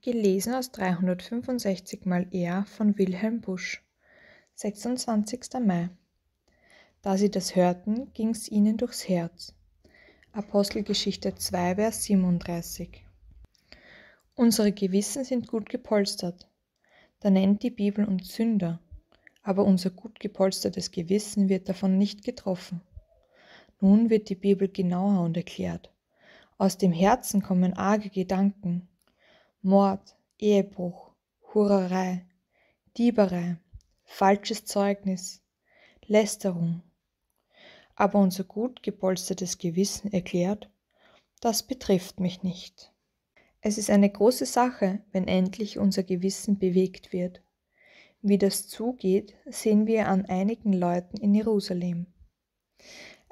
Gelesen aus 365 mal er von Wilhelm Busch. 26. Mai. Da sie das hörten, ging's ihnen durchs Herz. Apostelgeschichte 2, Vers 37. Unsere Gewissen sind gut gepolstert. Da nennt die Bibel uns Sünder, aber unser gut gepolstertes Gewissen wird davon nicht getroffen. Nun wird die Bibel genauer und erklärt. Aus dem Herzen kommen arge Gedanken Mord, Ehebruch, Hurerei, Dieberei, falsches Zeugnis, Lästerung. Aber unser gut gepolstertes Gewissen erklärt, das betrifft mich nicht. Es ist eine große Sache, wenn endlich unser Gewissen bewegt wird. Wie das zugeht, sehen wir an einigen Leuten in Jerusalem.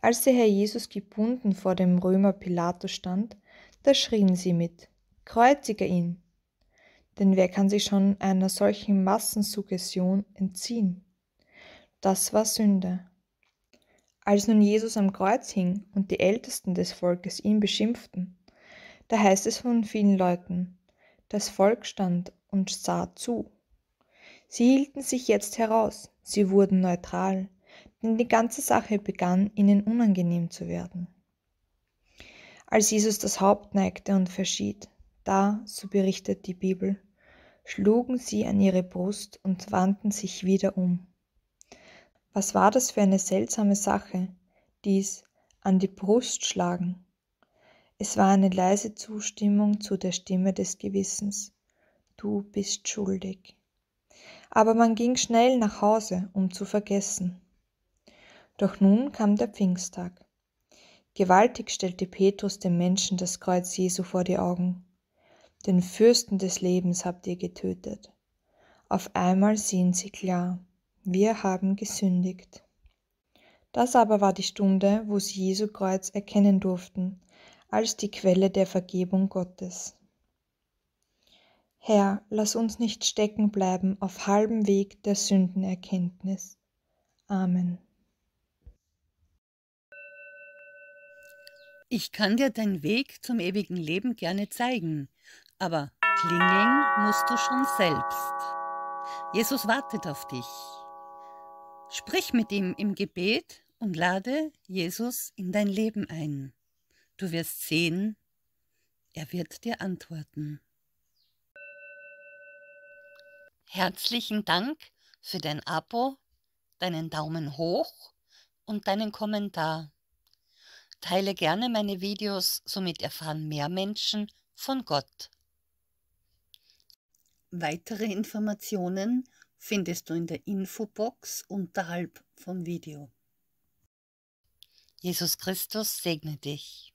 Als der Herr Jesus gebunden vor dem Römer Pilatus stand, da schrien sie mit, Kreuziger ihn! Denn wer kann sich schon einer solchen Massensuggestion entziehen? Das war Sünde. Als nun Jesus am Kreuz hing und die Ältesten des Volkes ihn beschimpften, da heißt es von vielen Leuten, das Volk stand und sah zu. Sie hielten sich jetzt heraus, sie wurden neutral, denn die ganze Sache begann ihnen unangenehm zu werden. Als Jesus das Haupt neigte und verschied, da, so berichtet die Bibel, schlugen sie an ihre Brust und wandten sich wieder um. Was war das für eine seltsame Sache, dies an die Brust schlagen? Es war eine leise Zustimmung zu der Stimme des Gewissens. Du bist schuldig. Aber man ging schnell nach Hause, um zu vergessen. Doch nun kam der Pfingsttag. Gewaltig stellte Petrus dem Menschen das Kreuz Jesu vor die Augen den Fürsten des Lebens habt ihr getötet. Auf einmal sehen sie klar, wir haben gesündigt. Das aber war die Stunde, wo sie Jesu Kreuz erkennen durften, als die Quelle der Vergebung Gottes. Herr, lass uns nicht stecken bleiben auf halbem Weg der Sündenerkenntnis. Amen. Ich kann dir deinen Weg zum ewigen Leben gerne zeigen. Aber klingeln musst du schon selbst. Jesus wartet auf dich. Sprich mit ihm im Gebet und lade Jesus in dein Leben ein. Du wirst sehen, er wird dir antworten. Herzlichen Dank für dein Abo, deinen Daumen hoch und deinen Kommentar. Teile gerne meine Videos, somit erfahren mehr Menschen von Gott. Weitere Informationen findest du in der Infobox unterhalb vom Video. Jesus Christus segne dich.